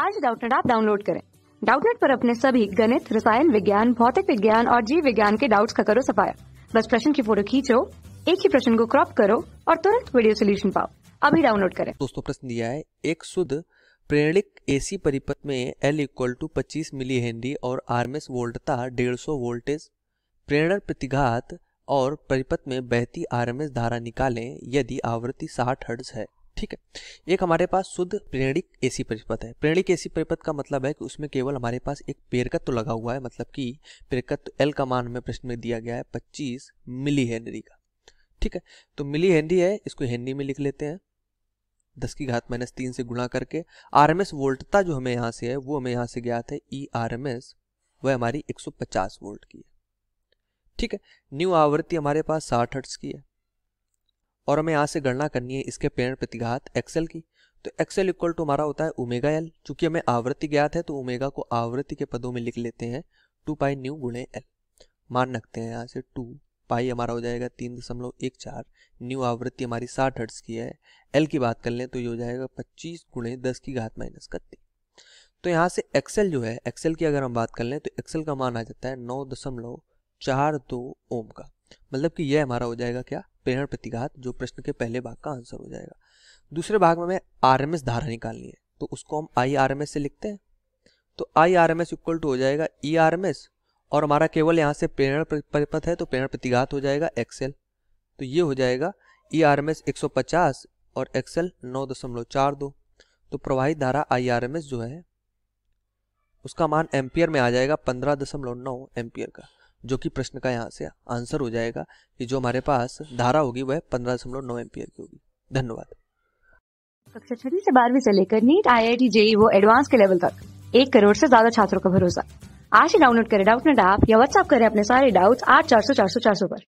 आज डाउटनेट आप डाउनलोड करें डाउटनेट पर अपने सभी गणित रसायन विज्ञान भौतिक विज्ञान और जीव विज्ञान के डाउट्स का करो सफाया बस प्रश्न की फोटो खींचो एक ही प्रश्न को क्रॉप करो और तुरंत वीडियो सोल्यूशन पाओ अभी डाउनलोड करें दोस्तों प्रश्न दिया है एक शुद्ध प्रेरणिक एसी परिपथ में एल इक्वल टू पच्चीस मिली हेनरी और एस वोल्टता डेढ़ सौ वोल्टेज प्रेरण प्रतिघात और परिपथ में बहती आरएमएस धारा निकालें यदि आवृत्ति 60 हर्ट्ज है ठीक है एक हमारे पास शुद्ध प्रेरणिक एसी परिपथ है प्रेरणिक एसी परिपथ का मतलब है कि उसमें केवल हमारे पास एक प्रेरकत्व तो लगा हुआ है मतलब कि प्रेरकत्व तो एल का मान में प्रश्न में दिया गया है पच्चीस मिली हेनरी का ठीक है तो मिली हेनरी है इसको हेनरी में लिख लेते हैं दस की घात माइनस तीन से गुणा करके आर एम एस वोल्टता जो हमें यहाँ से है वो हमें यहाँ से ज्ञात है ई आर एम एस वह हमारी 150 वोल्ट की है ठीक है न्यू आवृत्ति हमारे पास साठ हर्ट्स की है और हमें यहाँ से गणना करनी है इसके पेड़ प्रतिघात एक्सेल की तो एक्सेल इक्वल टू हमारा होता है ओमेगा एल चूंकि हमें आवृत्ति ज्ञात है तो ओमेगा को आवृत्ति के पदों में लिख लेते हैं टू पाई न्यू गुणे एल मान रखते हैं यहाँ से टू पाई हमारा हो जाएगा तीन दशमलव एक चार न्यू आवृत्ति हमारी साठ हर्ट्स की है एल की बात कर लें तो ये हो जाएगा पच्चीस गुणे दस की घात माइनस का तीन तो यहाँ से एक्सेल जो है एक्सेल की अगर हम बात कर लें तो एक्सेल का मान आ जाता है नौ दशमलव चार दो ओम का मतलब कि यह हमारा हो जाएगा क्या प्रेरण प्रतिघात जो प्रश्न के पहले भाग का आंसर हो जाएगा दूसरे भाग में हमें आर एम एस धारा निकालनी है तो उसको हम आई आर एम एस से लिखते हैं तो I R M S equal to हो जाएगा ई आर एम एस और हमारा केवल यहाँ से प्रेरण परिपथ है तो प्रेरण प्रतिघात हो जाएगा एक्सेल तो ये हो जाएगा ई आर एम एस एक सौ पचास और एक्सेल नौ दशमलव चार दो तो प्रवाहित धारा आई आर एम एस जो है उसका मान एम्पियर में आ जाएगा पंद्रह दशमलव नौ एम्पियर का जो कि प्रश्न का यहाँ से आंसर हो जाएगा कि जो हमारे पास धारा होगी वह पंद्रह दशमलव नौ एम्पियर की होगी धन्यवाद कक्षा छठी से बारहवीं से लेकर NEET IIT JEE वो एडवांस के लेवल तक एक करोड़ से ज्यादा छात्रों का भरोसा आज ही डाउनलोड करें डाउट नेट ऐप या व्हाट्सअप करें अपने सारे डाउट्स आठ चार सौ चार सौ चार सौ पर